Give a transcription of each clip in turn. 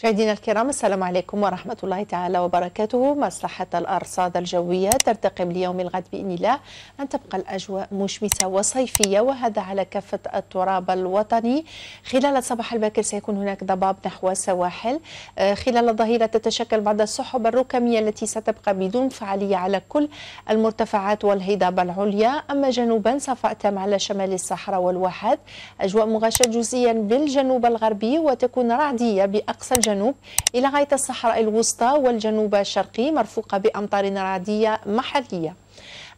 مشاهدينا الكرام السلام عليكم ورحمة الله تعالى وبركاته مصلحة الأرصاد الجوية ترتقب ليوم الغد بإذن الله أن تبقى الأجواء مشمسة وصيفية وهذا على كافة التراب الوطني خلال الصباح الباكر سيكون هناك ضباب نحو السواحل آه، خلال الظهيرة تتشكل بعض السحب الركامية التي ستبقى بدون فعالية على كل المرتفعات والهضاب العليا أما جنوبا صفاء تام على شمال الصحراء والواحات أجواء مغشاة جزئيا بالجنوب الغربي وتكون رعدية بأقصى الجنوب الجنوب إلى غاية الصحراء الوسطى والجنوب الشرقي مرفوقة بأمطار رعدية محلية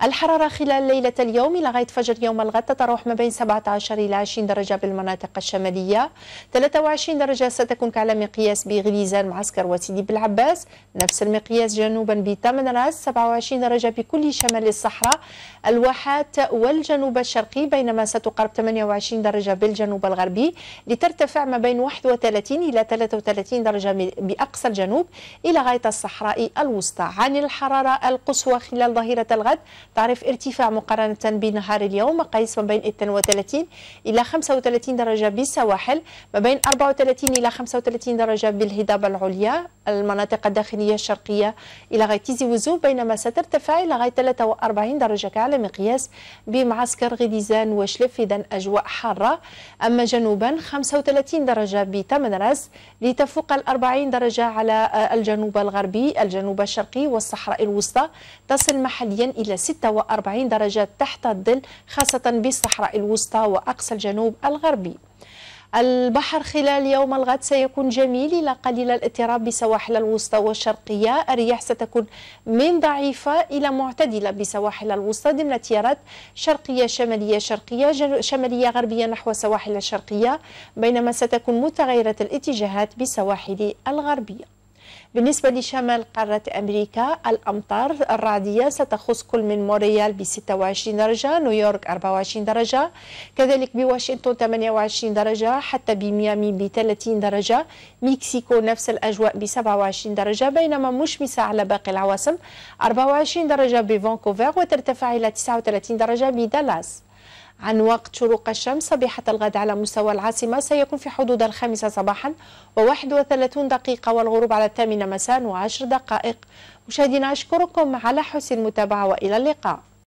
الحرارة خلال ليلة اليوم لغاية فجر يوم الغد تتراوح ما بين 17 إلى 20 درجة بالمناطق الشمالية 23 درجة ستكون كعلى مقياس بغليزان معسكر وسيدي بالعباس نفس المقياس جنوبا راس 27 درجة بكل شمال الصحراء الواحات والجنوب الشرقي بينما ستقرب 28 درجة بالجنوب الغربي لترتفع ما بين 31 إلى 33 درجة بأقصى الجنوب إلى غاية الصحراء الوسطى عن الحرارة القصوى خلال ظهيرة الغد تعرف ارتفاع مقارنة بنهار اليوم مقاييس ما بين 32 إلى 35 درجة بالسواحل ما بين 34 إلى 35 درجة بالهضاب العليا المناطق الداخلية الشرقية إلى غاية تيزي وزو بينما سترتفع إلى غاية 43 درجة على مقياس بمعسكر غديزان وشلف إذا أجواء حارة أما جنوبا 35 درجة راس لتفوق ال 40 درجة على آه، الجنوب الغربي الجنوب الشرقي والصحراء الوسطى تصل محليا إلى 46 درجة تحت الظل خاصة بالصحراء الوسطى وأقصى الجنوب الغربي البحر خلال يوم الغد سيكون جميل إلى قليل الاضطراب بسواحل الوسطى والشرقية الرياح ستكون من ضعيفة إلى معتدلة بسواحل الوسطى ضمن تيارات شرقية شمالية شرقية شمالية غربية نحو سواحل الشرقية بينما ستكون متغيرة الاتجاهات بسواحل الغربية بالنسبة لشمال قارة أمريكا الأمطار الرعدية ستخص كل من موريال ب 26 درجة نيويورك 24 درجة كذلك بواشنطن 28 درجة حتى بميامي ب 30 درجة مكسيكو نفس الأجواء ب 27 درجة بينما مشمسة على باقي العواصم 24 درجة بفانكوفر وترتفع إلى 39 درجة بدالاس عن وقت شروق الشمس صبيحة الغد على مستوى العاصمة سيكون في حدود الخامسة صباحا وواحد وثلاثون دقيقة والغروب على الثامنة مساء وعشر دقائق مشاهدينا أشكركم على حسن المتابعة وإلى اللقاء